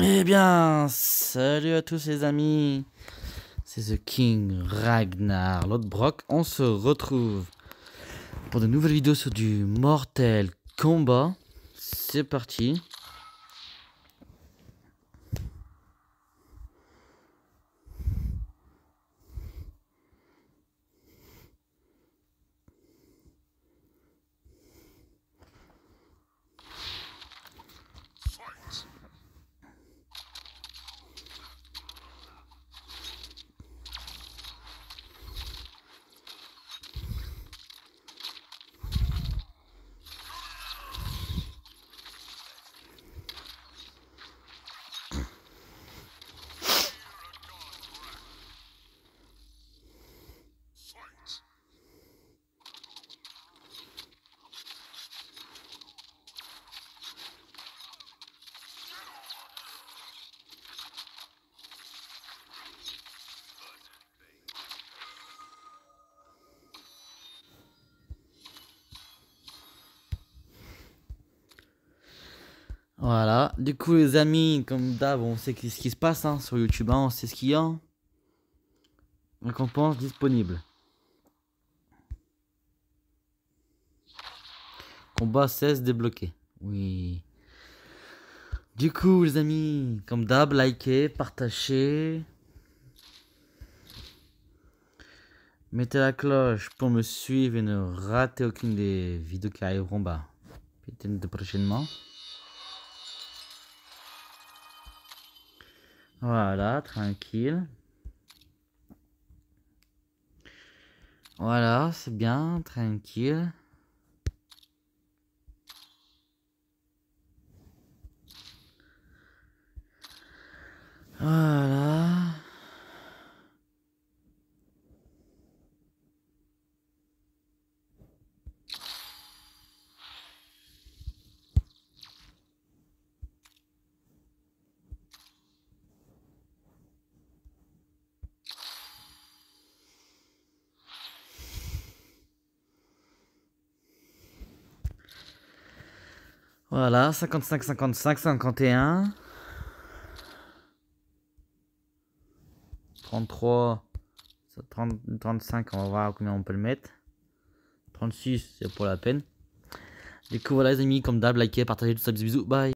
Eh bien, salut à tous les amis. C'est The King Ragnar Lodbrok. On se retrouve pour de nouvelles vidéos sur du Mortel Combat. C'est parti. Voilà, du coup les amis, comme d'hab, on sait ce qui se passe hein, sur YouTube, hein, on sait ce qu'il y a. Récompense disponible. Combat 16 débloqué. Oui. Du coup les amis, comme d'hab, likez, partagez. Mettez la cloche pour me suivre et ne rater aucune des vidéos qui arriveront bas. peut de prochainement. Voilà, tranquille. Voilà, c'est bien, tranquille. Voilà, 55, 55, 51. 33, 30, 35, on va voir combien on peut le mettre. 36, c'est pour la peine. Du coup, voilà les amis, comme d'hab, likez, partagez, tout ça, bisous, bye